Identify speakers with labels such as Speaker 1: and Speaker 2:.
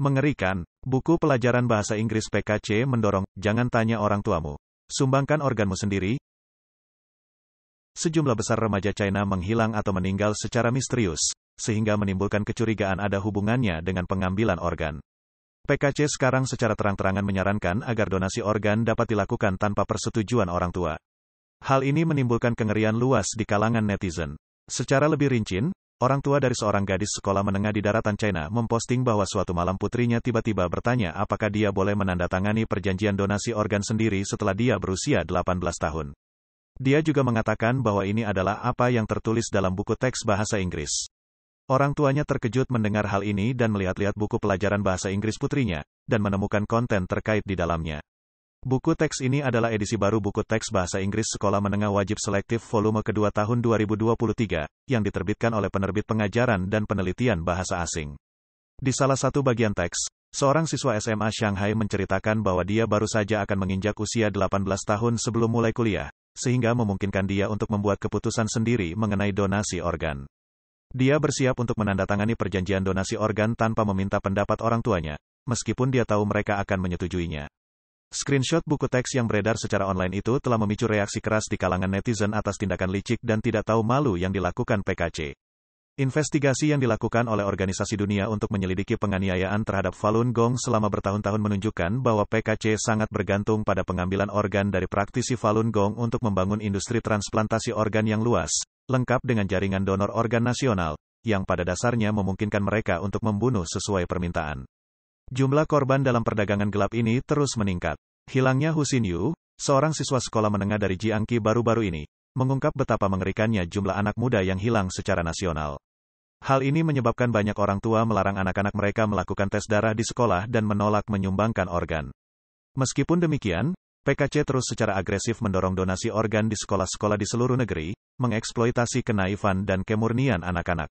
Speaker 1: Mengerikan, buku pelajaran bahasa Inggris PKC mendorong, jangan tanya orang tuamu. Sumbangkan organmu sendiri. Sejumlah besar remaja China menghilang atau meninggal secara misterius, sehingga menimbulkan kecurigaan ada hubungannya dengan pengambilan organ. PKC sekarang secara terang-terangan menyarankan agar donasi organ dapat dilakukan tanpa persetujuan orang tua. Hal ini menimbulkan kengerian luas di kalangan netizen. Secara lebih rinci, Orang tua dari seorang gadis sekolah menengah di daratan China memposting bahwa suatu malam putrinya tiba-tiba bertanya apakah dia boleh menandatangani perjanjian donasi organ sendiri setelah dia berusia 18 tahun. Dia juga mengatakan bahwa ini adalah apa yang tertulis dalam buku teks bahasa Inggris. Orang tuanya terkejut mendengar hal ini dan melihat-lihat buku pelajaran bahasa Inggris putrinya, dan menemukan konten terkait di dalamnya. Buku teks ini adalah edisi baru buku teks bahasa Inggris Sekolah Menengah Wajib Selektif volume kedua tahun 2023, yang diterbitkan oleh penerbit pengajaran dan penelitian bahasa asing. Di salah satu bagian teks, seorang siswa SMA Shanghai menceritakan bahwa dia baru saja akan menginjak usia 18 tahun sebelum mulai kuliah, sehingga memungkinkan dia untuk membuat keputusan sendiri mengenai donasi organ. Dia bersiap untuk menandatangani perjanjian donasi organ tanpa meminta pendapat orang tuanya, meskipun dia tahu mereka akan menyetujuinya. Screenshot buku teks yang beredar secara online itu telah memicu reaksi keras di kalangan netizen atas tindakan licik dan tidak tahu malu yang dilakukan PKC. Investigasi yang dilakukan oleh organisasi dunia untuk menyelidiki penganiayaan terhadap Falun Gong selama bertahun-tahun menunjukkan bahwa PKC sangat bergantung pada pengambilan organ dari praktisi Falun Gong untuk membangun industri transplantasi organ yang luas, lengkap dengan jaringan donor organ nasional, yang pada dasarnya memungkinkan mereka untuk membunuh sesuai permintaan. Jumlah korban dalam perdagangan gelap ini terus meningkat. Hilangnya Husin Yu, seorang siswa sekolah menengah dari Jiangki baru-baru ini, mengungkap betapa mengerikannya jumlah anak muda yang hilang secara nasional. Hal ini menyebabkan banyak orang tua melarang anak-anak mereka melakukan tes darah di sekolah dan menolak menyumbangkan organ. Meskipun demikian, PKC terus secara agresif mendorong donasi organ di sekolah-sekolah di seluruh negeri, mengeksploitasi kenaifan dan kemurnian anak-anak.